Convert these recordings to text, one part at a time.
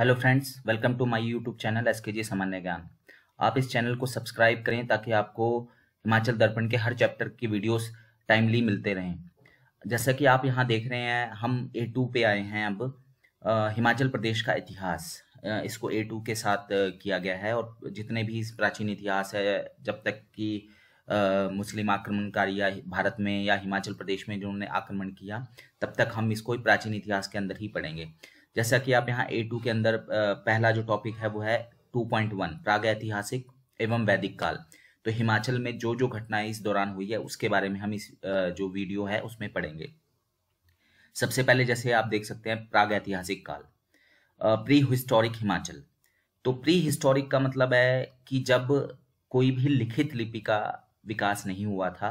hello friends welcome to my YouTube channel S K G सामान्य ज्ञान आप इस चैनल को सब्सक्राइब करें ताकि आपको हिमाचल दर्पण के हर चैप्टर की वीडियोस टाइमली मिलते रहें जैसा कि आप यहाँ देख रहे हैं हम ए टू पे आए हैं अब हिमाचल प्रदेश का इतिहास इसको ए टू के साथ किया गया है और जितने भी प्राचीन इतिहास है जब तक कि मुस्लिम आक्रमणकारी या भारत में या हिमाचल प्रदेश में जिन्होंने आक्रमण किया तब तक हम इसको प्राचीन इतिहास के अंदर ही पढ़ेंगे जैसा कि आप यहाँ ए टू के अंदर पहला जो टॉपिक है वो है टू पॉइंट वन प्राग ऐतिहासिक एवं वैदिक काल तो हिमाचल में जो जो घटनाएं इस दौरान हुई है उसके बारे में हम इस जो वीडियो है उसमें पढ़ेंगे सबसे पहले जैसे आप देख सकते हैं प्राग ऐतिहासिक काल प्री हिस्टोरिक हिमाचल तो प्री हिस्टोरिक का मतलब है कि जब कोई भी लिखित लिपि का विकास नहीं हुआ था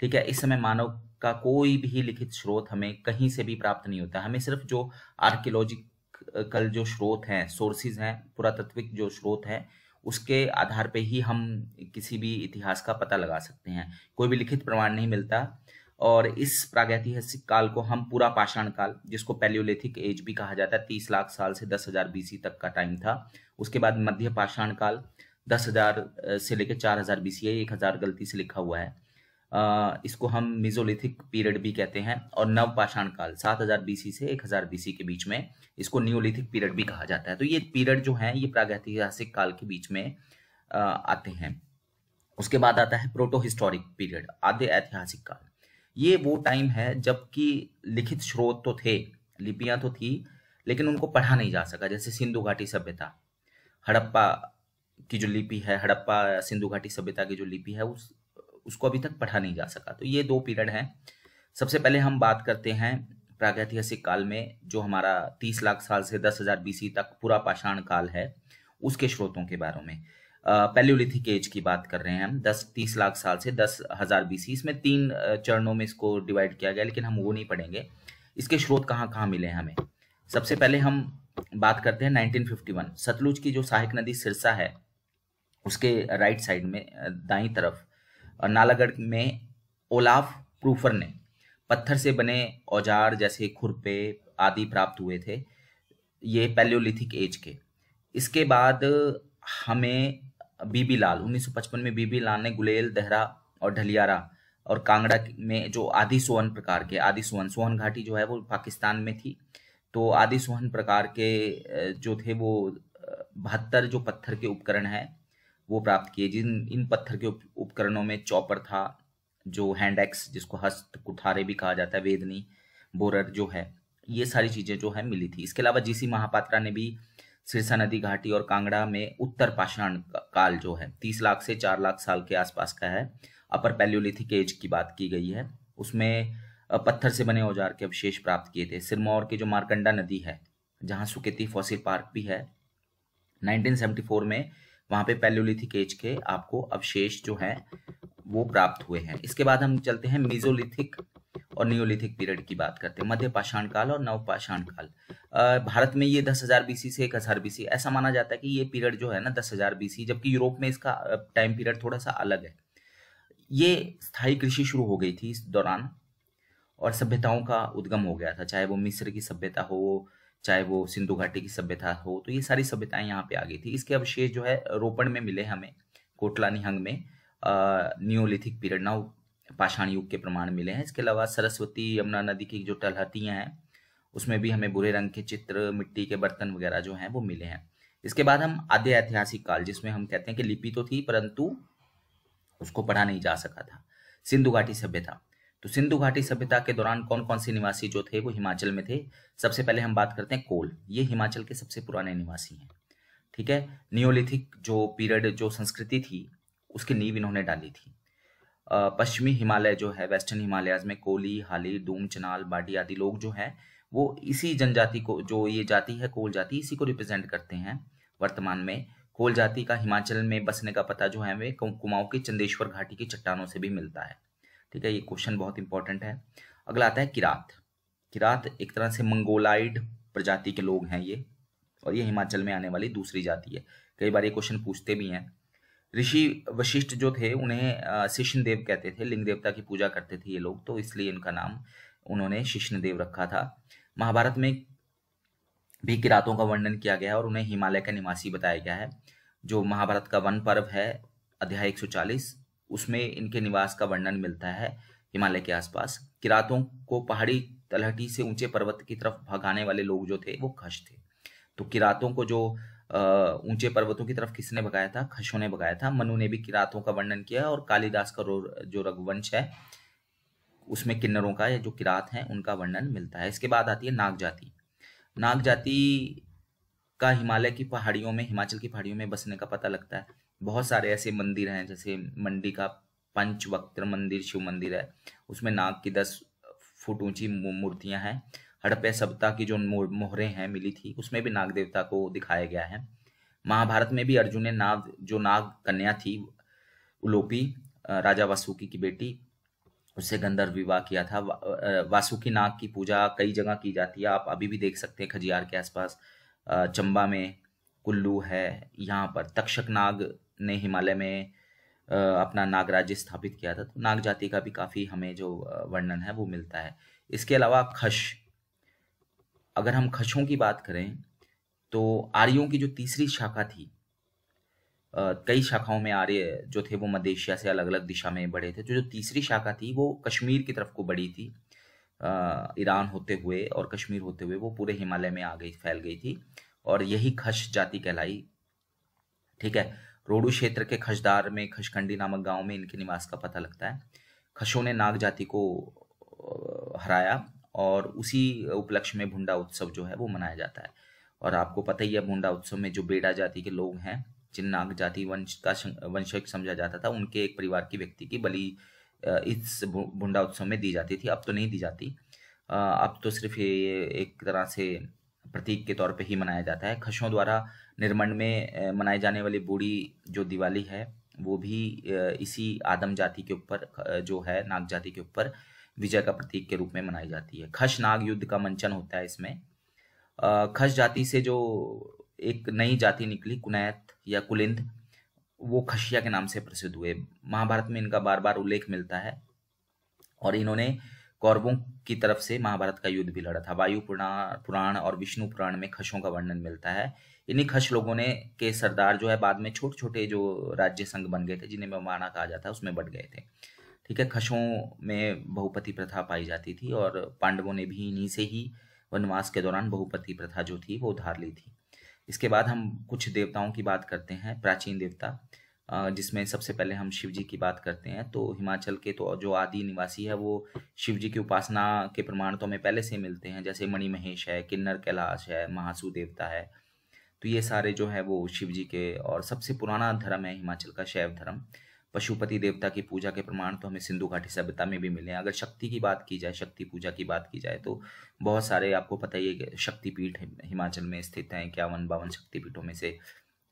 ठीक है इस समय मानव का कोई भी लिखित स्रोत हमें कहीं से भी प्राप्त नहीं होता हमें सिर्फ जो आर्कियोलॉजिकल जो स्रोत हैं सोर्सेज हैं पुरातत्विक जो स्रोत हैं उसके आधार पे ही हम किसी भी इतिहास का पता लगा सकते हैं कोई भी लिखित प्रमाण नहीं मिलता और इस प्रागैतिहासिक काल को हम पूरा पाषाण काल जिसको पैलियोलिथिक एज भी कहा जाता है तीस लाख साल से दस हजार बीसी तक का टाइम था उसके बाद मध्य पाषाण काल दस हजार से लेकर चार हजार बीसी है एक हजार गलती से लिखा हुआ है इसको हम मिजोलिथिक पीरियड भी कहते हैं और नव पाषाण काल 7000 बीसी से 1000 बीसी के बीच में इसको न्यूलिथिक पीरियड भी कहा जाता है तो ये पीरियड जो है ये प्रागैतिहासिक काल के बीच में आते हैं उसके बाद आता है प्रोटोहिस्टोरिक पीरियड आदि ऐतिहासिक काल ये वो टाइम है जबकि लिखित स्रोत तो थे लिपियां तो थी लेकिन उनको पढ़ा नहीं जा सका जैसे सिंधु घाटी सभ्यता हड़प्पा की जो लिपि है हड़प्पा सिंधु घाटी सभ्यता की जो लिपि है उस उसको अभी तक पढ़ा नहीं जा सका तो ये दो पीरियड हैं सबसे पहले हम बात करते हैं प्रागैतिहासिक काल में जो हमारा तीस लाख साल से दस हजार बीसी तक पूरा पाषाण काल है उसके स्रोतों के बारे में पैल्योलिथिक एज की बात कर रहे हैं हम दस तीस लाख साल से दस हजार बीसी इसमें तीन चरणों में इसको डिवाइड किया गया लेकिन हम वो नहीं पढ़ेंगे इसके स्रोत कहाँ कहाँ मिले हैं हमें सबसे पहले हम बात करते हैं 1951 सतलुज की जो सहायक नदी सिरसा है उसके राइट साइड में दाई तरफ और नालागढ़ में ओलाफ प्रूफर ने पत्थर से बने औजार जैसे खुरपे आदि प्राप्त हुए थे ये पैलियोलिथिक एज के इसके बाद हमें बीबी लाल 1955 में बीबी लाल ने गुलेल देहरा और ढलियारा और कांगड़ा में जो आदि सोहन प्रकार के आदि सोहन सोहन घाटी जो है वो पाकिस्तान में थी तो आदि सोहन प्रकार के जो थे वो बहत्तर जो पत्थर के उपकरण हैं वो प्राप्त किए जिन इन पत्थर के उप, उपकरणों में चौपर था जो हैंड एक्स जिसको हस्त कुठारे भी कहा जाता है वेदनी बोरर जो है ये सारी चीज़ें जो है मिली थी इसके अलावा जीसी महापात्रा ने भी सिरसा नदी घाटी और कांगड़ा में उत्तर पाषाण काल जो है तीस लाख से चार लाख साल के आसपास का है अपर पैल्योलिथिक एज की बात की गई है उसमें पत्थर से बने औजार के अवशेष प्राप्त किए थे सिरमौर की जो मारकंडा नदी है जहाँ सुकेती फॉसिल पार्क भी है 1974 में वहां पे पैलोलिथिक एज के आपको अवशेष जो है वो प्राप्त हुए हैं इसके बाद हम चलते हैं मिजोलिथिक और नियोलिथिक पीरियड की बात करते हैं मध्य पाषाण काल और नवपाषाण काल भारत में ये दस हजार बीसी से एक हजार बीसी ऐसा माना जाता है कि ये पीरियड जो है ना दस हजार बीसी जबकि यूरोप में इसका टाइम पीरियड थोड़ा सा अलग है ये स्थायी कृषि शुरू हो गई थी इस दौरान और सभ्यताओं का उद्गम हो गया था चाहे वो मिस्र की सभ्यता हो चाहे वो सिंधु घाटी की सभ्यता हो तो ये सारी सभ्यताएं यहाँ पे आ गई थी इसके अवशेष जो है रोपण में मिले हमें कोटला निहंग में न्योलिथिक पीरियड नाउ पाषाण युग के प्रमाण मिले हैं इसके अलावा सरस्वती यमुना नदी की जो तलहटियाँ हैं उसमें भी हमें बुरे रंग के चित्र मिट्टी के बर्तन वगैरह जो हैं वो मिले हैं इसके बाद हम आद्य ऐतिहासिक काल जिसमें हम कहते हैं कि लिपि तो थी परंतु उसको पढ़ा नहीं जा सका था सिंधु घाटी सभ्यता तो सिंधु घाटी सभ्यता के दौरान कौन कौन से निवासी जो थे वो हिमाचल में थे सबसे पहले हम बात करते हैं कोल ये हिमाचल के सबसे पुराने निवासी हैं ठीक है नियोलिथिक जो पीरियड जो संस्कृति थी उसकी नींव इन्होंने डाली थी पश्चिमी हिमालय जो है वेस्टर्न हिमालयाज में कोली हाली डूम चनाल बाडी आदि लोग जो है वो इसी जनजाति को जो ये जाति है कोल जाति इसी को रिप्रेजेंट करते हैं वर्तमान में कोल जाति का हिमाचल में बसने का पता जो है वे कुमाऊं के चंदेश्वर घाटी की चट्टानों से भी मिलता है ठीक है ये क्वेश्चन बहुत इंपॉर्टेंट है अगला आता है किरात किरात एक तरह से मंगोलाइड प्रजाति के लोग हैं ये और ये हिमाचल में आने वाली दूसरी जाति है कई बार ये क्वेश्चन पूछते भी हैं ऋषि वशिष्ठ जो थे उन्हें शिष्ण देव कहते थे लिंग देवता की पूजा करते थे ये लोग तो इसलिए इनका नाम उन्होंने शिष्ण देव रखा था महाभारत में भी किरातों का वर्णन किया गया है और उन्हें हिमालय का निवासी बताया गया है जो महाभारत का वन पर्व है अध्याय चालीस उसमें इनके निवास का वर्णन मिलता है हिमालय के आसपास किरातों को पहाड़ी तलहटी से ऊंचे पर्वत की तरफ भगाने वाले लोग जो थे वो खश थे तो किरातों को जो ऊंचे पर्वतों की तरफ किसने भगाया था खशों ने भगाया था मनु ने भी किरातों का वर्णन किया और कालिदास का जो रघुवंश है उसमें किन्नरों का या जो किरात हैं उनका वर्णन मिलता है इसके बाद आती है नाग जाति नाग जाति का हिमालय की पहाड़ियों में हिमाचल की पहाड़ियों में बसने का पता लगता है बहुत सारे ऐसे मंदिर हैं जैसे मंडी का पंचवक्त्र मंदिर शिव मंदिर है उसमें नाग की दस फुट ऊंची मूर्तियां हैं हड़पे सभ्यता की जो मोहरे हैं मिली थी उसमें भी नाग देवता को दिखाया गया है महाभारत में भी अर्जुन ने नाग जो नाग कन्या थी उलोपी राजा वासुकी की बेटी उससे गंधर्व विवाह किया था वासुकी नाग की पूजा कई जगह की जाती है आप अभी भी देख सकते हैं खजियार के आसपास चंबा में कुल्लू है यहाँ पर तक्षक नाग ने हिमालय में अपना नाग राज्य स्थापित किया था तो नाग जाति का भी काफ़ी हमें जो वर्णन है वो मिलता है इसके अलावा खश अगर हम खशों की बात करें तो आर्यों की जो तीसरी शाखा थी कई शाखाओं में आर्य जो थे वो मध्य एशिया से अलग अलग दिशा में बढ़े थे जो जो तीसरी शाखा थी वो कश्मीर की तरफ को बढ़ी थी ईरान होते हुए और कश्मीर होते हुए वो पूरे हिमालय में आ गई फैल गई थी और यही खश जाति कहलाई ठीक है रोडू क्षेत्र के खजदार में खशखंडी नामक गांव में इनके निवास का पता लगता है खशों ने नाग जाति को हराया और उसी उपलक्ष्य में भुंडा उत्सव जो है वो मनाया जाता है और आपको पता ही है भुंडा उत्सव में जो बेड़ा जाति के लोग हैं जिन नाग जाति वंश का वंशक समझा जाता था उनके एक परिवार की व्यक्ति की बलि इस भुंडा उत्सव में दी जाती थी अब तो नहीं दी जाती अब तो सिर्फ ये एक तरह से प्रतीक के तौर पे ही मनाया जाता है खशों द्वारा निर्मंड में मनाए जाने वाली बूढ़ी जो दिवाली है वो भी इसी आदम जाति के ऊपर जो है नाग जाति के ऊपर विजय का प्रतीक के रूप में मनाई जाती है खश नाग युद्ध का मंचन होता है इसमें खश जाति से जो एक नई जाति निकली कुनैत या कुलिंद वो खशिया के नाम से प्रसिद्ध हुए महाभारत में इनका बार बार उल्लेख मिलता है और इन्होंने कौरवों की तरफ से महाभारत का युद्ध भी लड़ा था वायु पुराण और विष्णु पुराण में खशों का वर्णन मिलता है इन्हीं खश लोगों ने के सरदार जो है बाद में छोटे छोटे जो राज्य संघ बन गए थे जिन्हें मेमाना कहा जाता है उसमें बढ़ गए थे ठीक है खशों में बहुपति प्रथा पाई जाती थी और पांडवों ने भी इन्हीं से ही वनवास के दौरान बहुपति प्रथा जो थी वो उधार ली थी इसके बाद हम कुछ देवताओं की बात करते हैं प्राचीन देवता जिसमें सबसे पहले हम शिव जी की बात करते हैं तो हिमाचल के तो जो आदि निवासी है वो शिव जी की उपासना के प्रमाण तो हमें पहले से मिलते हैं जैसे मणि महेश है किन्नर कैलाश है महासु देवता है तो ये सारे जो है वो शिव जी के और सबसे पुराना धर्म है हिमाचल का शैव धर्म पशुपति देवता की पूजा के प्रमाण तो हमें सिंधु घाटी सभ्यता में भी मिले हैं अगर शक्ति की बात की जाए शक्ति पूजा की बात की जाए तो बहुत सारे आपको पता ही है शक्तिपीठ हिमाचल में स्थित हैं इक्यावन बावन शक्तिपीठों में से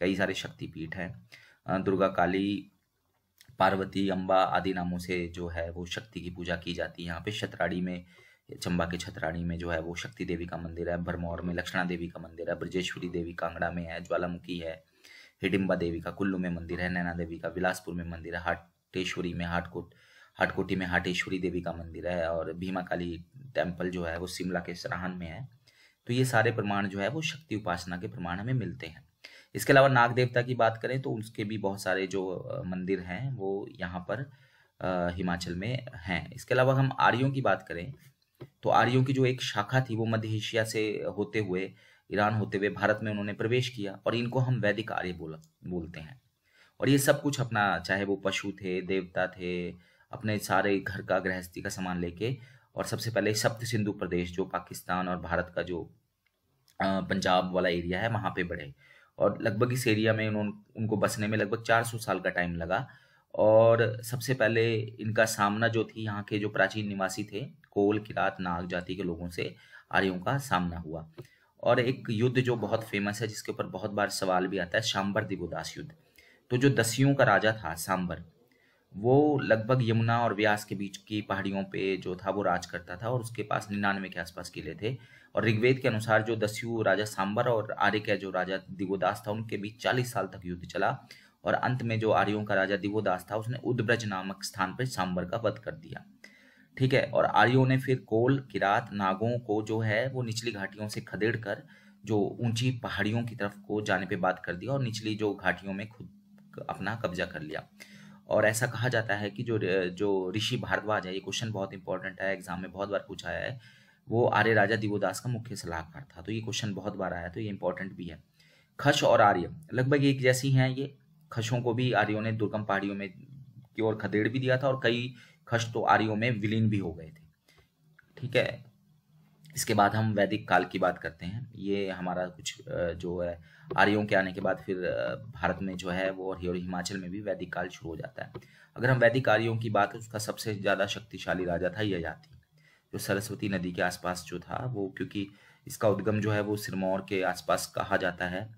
कई सारे शक्तिपीठ हैं दुर्गा काली पार्वती अम्बा आदि नामों से जो है वो शक्ति की पूजा की जाती है यहाँ पे छतराड़ी में चंबा के छतराड़ी में जो है वो शक्ति देवी का मंदिर है भरमौर में लक्ष्मणा देवी का मंदिर है ब्रजेश्वरी देवी कांगड़ा में है ज्वालामुखी है हिडिम्बा देवी का कुल्लू में मंदिर है नैना देवी का बिलासपुर में मंदिर है हाटेश्वरी में हाटकोट हाटकोटी में हाटेश्वरी देवी का मंदिर है और भीमा काली टेम्पल जो है वो शिमला के सराहन में है तो ये सारे प्रमाण जो है वो शक्ति उपासना के प्रमाण हमें मिलते हैं इसके अलावा नाग देवता की बात करें तो उसके भी बहुत सारे जो मंदिर हैं वो यहाँ पर हिमाचल में हैं इसके अलावा हम आर्यों की बात करें तो आर्यों की जो एक शाखा थी वो मध्य एशिया से होते हुए ईरान होते हुए भारत में उन्होंने प्रवेश किया और इनको हम वैदिक आर्य बोला बोलते हैं और ये सब कुछ अपना चाहे वो पशु थे देवता थे अपने सारे घर का गृहस्थी का सामान लेके और सबसे पहले सप्त सिंधु प्रदेश जो पाकिस्तान और भारत का जो पंजाब वाला एरिया है वहाँ पे बढ़े और लगभग इस एरिया में उन्होंने उनको बसने में लगभग 400 साल का टाइम लगा और सबसे पहले इनका सामना जो थी यहाँ के जो प्राचीन निवासी थे कोल किरात नाग जाति के लोगों से आर्यों का सामना हुआ और एक युद्ध जो बहुत फेमस है जिसके ऊपर बहुत बार सवाल भी आता है सांबर दिवोदास युद्ध तो जो दसियों का राजा था सांबर वो लगभग यमुना और व्यास के बीच की पहाड़ियों पे जो था वो राज करता था और उसके पास निन्यानवे के आसपास किले थे और ऋग्वेद के अनुसार जो दस्यु राजा सांबर और आर्य का जो राजा दिवोदास था उनके बीच चालीस साल तक युद्ध चला और अंत में जो आर्यों का राजा दिवोदास था उसने उद्ब्रज नामक स्थान पर सांबर का वध कर दिया ठीक है और आर्यों ने फिर कोल किरात नागों को जो है वो निचली घाटियों से खदेड़ कर जो ऊंची पहाड़ियों की तरफ को जाने पे बात कर दिया और निचली जो घाटियों में खुद अपना कब्जा कर लिया और ऐसा कहा जाता है कि जो जो ऋषि भारद्वाज है ये क्वेश्चन बहुत इंपॉर्टेंट है एग्जाम में बहुत बार पूछा है वो आर्य राजा दिवोदास का मुख्य सलाहकार था तो ये क्वेश्चन बहुत बार आया तो ये इंपॉर्टेंट भी है खश और आर्य लगभग एक जैसी हैं ये खशों को भी आर्यों ने दुर्गम पहाड़ियों में की ओर खदेड़ भी दिया था और कई खश तो आर्यों में विलीन भी हो गए थे ठीक है इसके बाद हम वैदिक काल की बात करते हैं ये हमारा कुछ जो है आर्यों के आने के बाद फिर भारत में जो है वो और हिमाचल में भी वैदिक काल शुरू हो जाता है अगर हम वैदिक आर्यों की बात उसका सबसे ज़्यादा शक्तिशाली राजा था जाति जो सरस्वती नदी के आसपास जो था वो क्योंकि इसका उद्गम जो है वो सिरमौर के आसपास कहा जाता है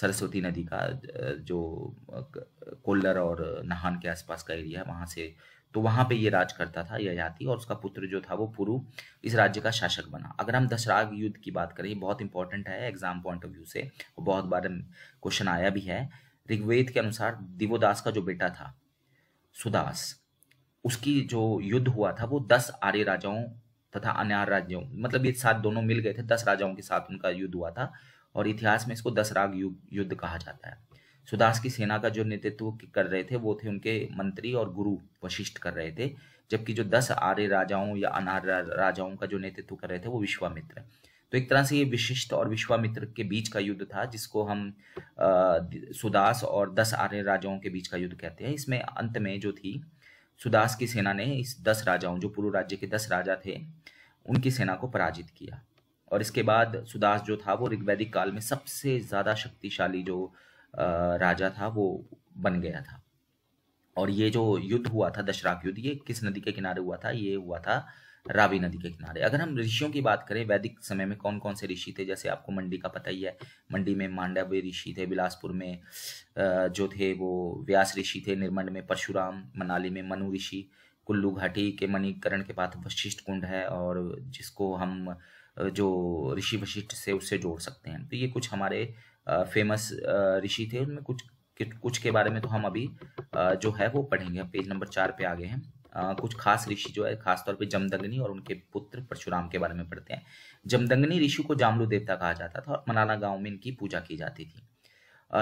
सरस्वती नदी का जो कोल्लर और नहान के आसपास का एरिया है वहाँ से तो वहाँ पे ये राज करता था यह ययाति और उसका पुत्र जो था वो पुरु इस राज्य का शासक बना अगर हम दशराग युद्ध की बात करें बहुत इंपॉर्टेंट है एग्जाम पॉइंट ऑफ व्यू से और बहुत बार क्वेश्चन आया भी है ऋग्वेद के अनुसार दिवोदास का जो बेटा था सुदास उसकी जो युद्ध हुआ था वो दस आर्य राजाओं तथा अन्य राज्यों मतलब ये साथ दोनों मिल गए थे दस राजाओं के साथ उनका युद्ध हुआ था और इतिहास में इसको दस राग युद्ध कहा जाता है सुदास की सेना का जो नेतृत्व कर रहे थे वो थे उनके मंत्री और गुरु वशिष्ठ कर रहे थे जबकि जो दस आर्य राजाओं या अनार्य राजाओं का जो नेतृत्व कर रहे थे वो विश्वामित्र तो एक तरह से ये विशिष्ट और विश्वामित्र के बीच का युद्ध था जिसको हम आ, सुदास और दस आर्य राजाओं के बीच का युद्ध कहते हैं इसमें अंत में जो थी सुदास की सेना ने इस दस राजाओं जो पूर्व राज्य के दस राजा थे उनकी सेना को पराजित किया और इसके बाद सुदास जो था वो ऋग्वैदिक काल में सबसे ज़्यादा शक्तिशाली जो राजा था वो बन गया था और ये जो युद्ध हुआ था दशराक युद्ध ये किस नदी के किनारे हुआ था ये हुआ था रावी नदी के किनारे अगर हम ऋषियों की बात करें वैदिक समय में कौन कौन से ऋषि थे जैसे आपको मंडी का पता ही है मंडी में मांडव्य ऋषि थे बिलासपुर में जो थे वो व्यास ऋषि थे निर्मंड में परशुराम मनाली में मनु ऋषि कुल्लू घाटी के मणिकरण के बाद वशिष्ठ कुंड है और जिसको हम जो ऋषि वशिष्ठ से उससे जोड़ सकते हैं तो ये कुछ हमारे फेमस ऋषि थे उनमें कुछ कुछ के बारे में तो हम अभी जो है वो पढ़ेंगे पेज नंबर चार पे आगे हैं कुछ खास ऋषि जो है खासतौर पे जमदंगनी और उनके पुत्र परशुराम के बारे में पढ़ते हैं जमदग्नि ऋषि को जामलू देवता कहा जाता था और मनाला गांव में इनकी पूजा की जाती थी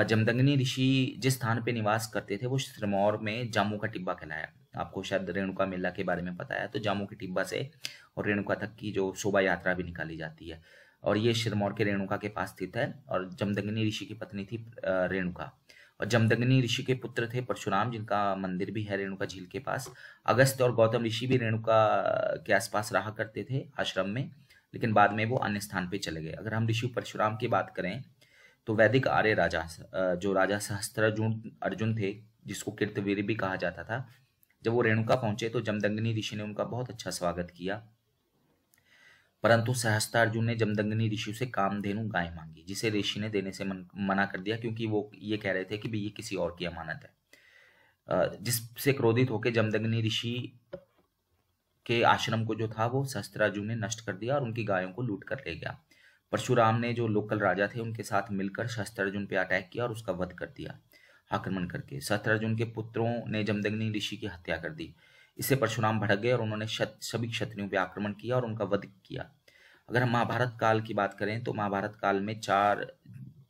जमदंगनी ऋषि जिस स्थान पे निवास करते थे वो सिरमौर में जामू का टिब्बा कहलाया आपको शायद रेणुका मेला के बारे में पता है तो जामू के टिब्बा से और रेणुका तक की जो शोभा यात्रा भी निकाली जाती है और ये सिरमौर के रेणुका के पास स्थित है और जमदंगनी ऋषि की पत्नी थी रेणुका और जमदग्नि ऋषि के पुत्र थे परशुराम जिनका मंदिर भी है रेणुका झील के पास अगस्त और गौतम ऋषि भी रेणुका के आसपास रहा करते थे आश्रम में लेकिन बाद में वो अन्य स्थान पे चले गए अगर हम ऋषि परशुराम की बात करें तो वैदिक आर्य राजा जो राजा सहस्त्र अर्जुन थे जिसको कीर्तवीर भी कहा जाता था जब वो रेणुका पहुंचे तो जमदग्नि ऋषि ने उनका बहुत अच्छा स्वागत किया परंतु सहस्ता अर्जुन ने जमदग्नि ऋषि से कामधेनु गाय मांगी जिसे ऋषि ने देने से मन, मना कर दिया क्योंकि वो ये कह रहे थे कि भाई ये किसी और की अमानत है जिससे क्रोधित होकर जमदग्नि ऋषि के आश्रम को जो था वो सहस्त्रार्जुन ने नष्ट कर दिया और उनकी गायों को लूट कर ले गया परशुराम ने जो लोकल राजा थे उनके साथ मिलकर सहस्त्रार्जुन पे अटैक किया और उसका वध कर दिया आक्रमण करके सहस्त्रार्जुन के पुत्रों ने जमदग्नि ऋषि की हत्या कर दी इससे परशुराम भड़क गए और उन्होंने सभी क्षत्रियों पर आक्रमण किया और उनका वध किया अगर हम महाभारत काल की बात करें तो महाभारत काल में चार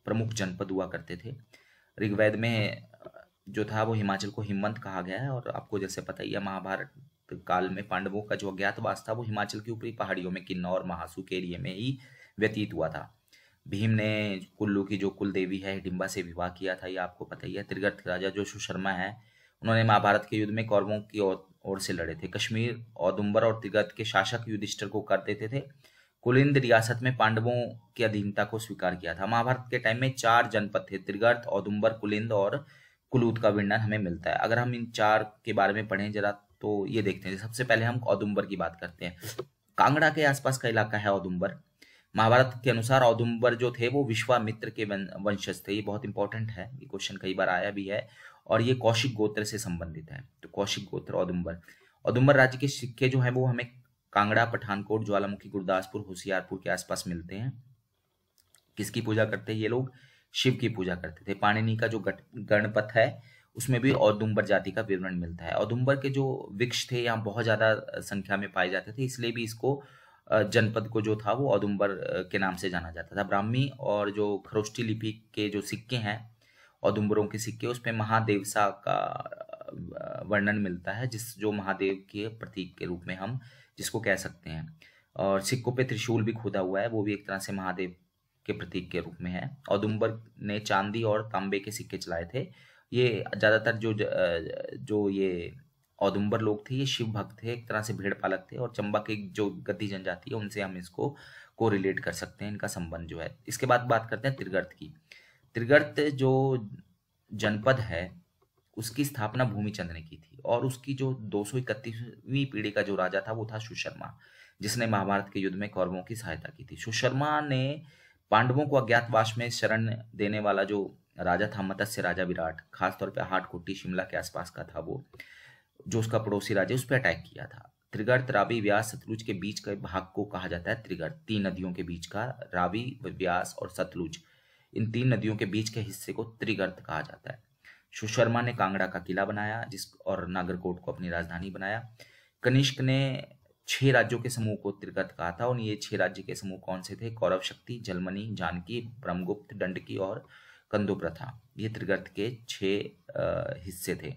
प्रमुख जनपद हुआ करते थे ऋग्वेद में जो था वो हिमाचल को हिमवंत कहा गया है और आपको जैसे पता ही है महाभारत काल में पांडवों का जो अज्ञातवास था वो हिमाचल की ऊपरी पहाड़ियों में किन्नौर महासू के एरिए में ही व्यतीत हुआ था भीम ने कुल्लू की जो कुल देवी है हिडिम्बा से विवाह किया था ये आपको पता ही है त्रिगर्थ राजा जो सुशर्मा है उन्होंने महाभारत के युद्ध में कौरवों की ओर से लड़े थे कश्मीर औदुम्बर और तिगत के शासक युधिष्ठर को कर देते थे कुलिंद रियासत में पांडवों की अधीनता को स्वीकार किया था महाभारत के टाइम में चार जनपद थे त्रिगर्त औदुम्बर कुलिंद और कुलूद का वर्णन हमें मिलता है अगर हम इन चार के बारे में पढ़ें जरा तो ये देखते हैं सबसे पहले हम औदुम्बर की बात करते हैं कांगड़ा के आसपास का इलाका है औदुम्बर महाभारत के अनुसार औदुम्बर जो थे वो विश्वामित्र के वंशज थे ये बहुत इंपॉर्टेंट है ये क्वेश्चन कई बार आया भी है और ये कौशिक गोत्र से संबंधित है तो कौशिक गोत्र औदुम्बर औदुम्बर राज्य के सिक्के जो है वो हमें कांगड़ा पठानकोट ज्वालामुखी गुरदासपुर होशियारपुर के आसपास मिलते हैं किसकी पूजा करते हैं ये लोग शिव की पूजा करते थे पाणिनी का जो गणपत है उसमें भी औदुम्बर जाति का विवरण मिलता है औदुम्बर के जो वृक्ष थे यहाँ बहुत ज्यादा संख्या में पाए जाते थे इसलिए भी इसको जनपद को जो था वो औदुम्बर के नाम से जाना जाता था ब्राह्मी और जो खरोष्टी लिपि के जो सिक्के हैं औदुम्बरों के सिक्के उसमें सा का वर्णन मिलता है जिस जो महादेव के प्रतीक के रूप में हम जिसको कह सकते हैं और सिक्कों पे त्रिशूल भी खुदा हुआ है वो भी एक तरह से महादेव के प्रतीक के रूप में है औदुम्बर ने चांदी और तांबे के सिक्के चलाए थे ये ज़्यादातर जो जो ये औदुम्बर लोग थे ये शिव भक्त थे एक तरह से भेड़ पालक थे और चंबा के जो गद्दी जनजाति है उनसे हम इसको को रिलेट कर सकते हैं इनका संबंध जो है इसके बाद बात करते हैं तिरगर्त की त्रिगर्त जो जनपद है उसकी स्थापना भूमिचंद ने की थी और उसकी जो दो पीढ़ी का जो राजा था वो था सुशर्मा जिसने महाभारत के युद्ध में कौरवों की सहायता की थी सुशर्मा ने पांडवों को अज्ञातवास में शरण देने वाला जो राजा था मत्स्य राजा विराट खासतौर पर हाटकोटी शिमला के आसपास का था वो जो उसका पड़ोसी राज्य उस पर अटैक किया था त्रिगर्त रावी व्यास सतलुज के बीच के भाग को कहा जाता है त्रिगर्त तीन नदियों के बीच का रावी व्यास और सतलुज इन तीन नदियों के बीच के हिस्से को त्रिगर्त कहा जाता है सुशर्मा ने कांगड़ा का किला बनाया जिस और नागरकोट को अपनी राजधानी बनाया कनिष्क ने छह राज्यों के समूह को त्रिगत कहा था और ये छह राज्य के समूह कौन से थे कौरव शक्ति जलमनी जानकी ब्रह्मगुप्त दंडकी और कंदो प्रथा ये त्रिगर्त के छह हिस्से थे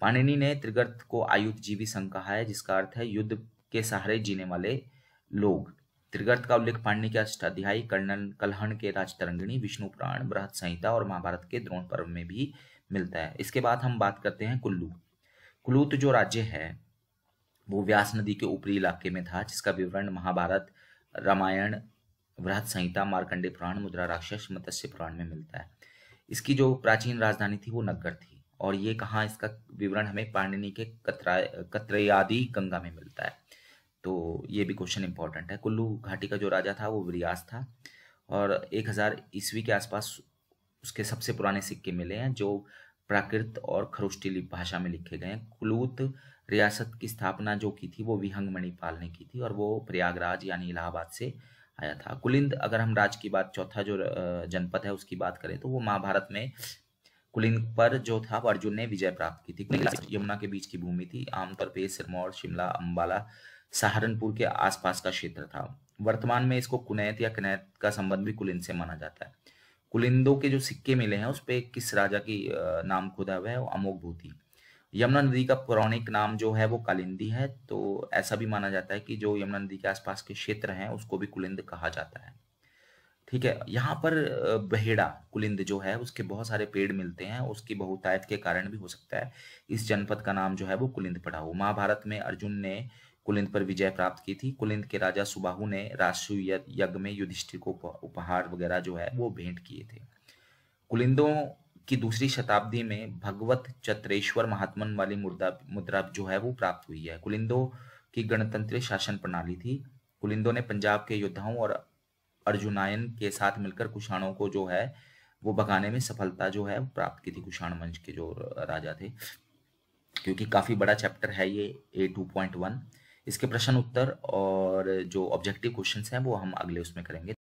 पाणिनी ने त्रिगर्त को आयुध जीवी संघ कहा है जिसका अर्थ है युद्ध के सहारे जीने वाले लोग त्रिगर्त का उल्लेख पांडे के अष्टाध्यायी कर्णन कलहण के राजतरंगिणी विष्णु पुराण बृहद संहिता और महाभारत के द्रोण पर्व में भी मिलता है इसके बाद हम बात करते हैं कुल्लू कुलूत तो जो राज्य है वो व्यास नदी के ऊपरी इलाके में था जिसका विवरण महाभारत रामायण बृहद संहिता मार्कंडे पुराण मुद्रा राक्षस मत्स्य पुराण में मिलता है इसकी जो प्राचीन राजधानी थी वो नगर थी और ये कहाँ इसका विवरण हमें पाणिनि के कत्रा कत्रयादि गंगा में मिलता है तो ये भी क्वेश्चन इंपॉर्टेंट है कुल्लू घाटी का जो राजा था वो विरियास था और 1000 हज़ार ईस्वी के आसपास उसके सबसे पुराने सिक्के मिले हैं जो प्राकृत और खरोष्टीली भाषा में लिखे गए हैं कुलूत रियासत की स्थापना जो की थी वो विहंग मणिपाल ने की थी और वो प्रयागराज यानी इलाहाबाद से आया था कुलिंद अगर हम राज की बात चौथा जो जनपद है उसकी बात करें तो वो महाभारत में कुलिंद पर जो था अर्जुन ने विजय प्राप्त की थी यमुना के बीच की भूमि थी आमतौर पर सिरमौर शिमला अम्बाला सहारनपुर के आसपास का क्षेत्र था वर्तमान में इसको कुनैत या कनैत का संबंध भी कुलिंद से माना जाता है कुलिंदों के जो सिक्के मिले हैं उस पर किस राजा की नाम खुदा हुआ है वो अमोघ भूति यमुना नदी का पौराणिक नाम जो है वो कालिंदी है तो ऐसा भी माना जाता है कि जो यमुना नदी के आसपास के क्षेत्र हैं उसको भी कुलिंद कहा जाता है ठीक है यहाँ पर बहेड़ा कुलिंद जो है उसके बहुत सारे पेड़ मिलते हैं उसकी बहुतायत के कारण भी हो सकता है इस जनपद का नाम जो है वो कुलिंद पड़ा हो महाभारत में अर्जुन ने अः कुलिंद पर विजय प्राप्त की थी कुलिंद के राजा सुबाहु ने राष्ट्रीय यज्ञ में युधिष्ठिर को उपहार वगैरह जो है वो भेंट किए थे कुलिंदों की दूसरी शताब्दी में भगवत चत्रेश्वर महात्मन वाली मुद्रा मुद्रा जो है वो प्राप्त हुई है कुलिंदों की गणतंत्र शासन प्रणाली थी कुलिंदों ने पंजाब के योद्धाओं और अर्जुनायन के साथ मिलकर कुषाणों को जो है वो भगाने में सफलता जो है प्राप्त की थी कुषाण वंश के जो राजा थे क्योंकि काफी बड़ा चैप्टर है ये ए टू पॉइंट वन इसके प्रश्न उत्तर और जो ऑब्जेक्टिव क्वेश्चन हैं वो हम अगले उसमें करेंगे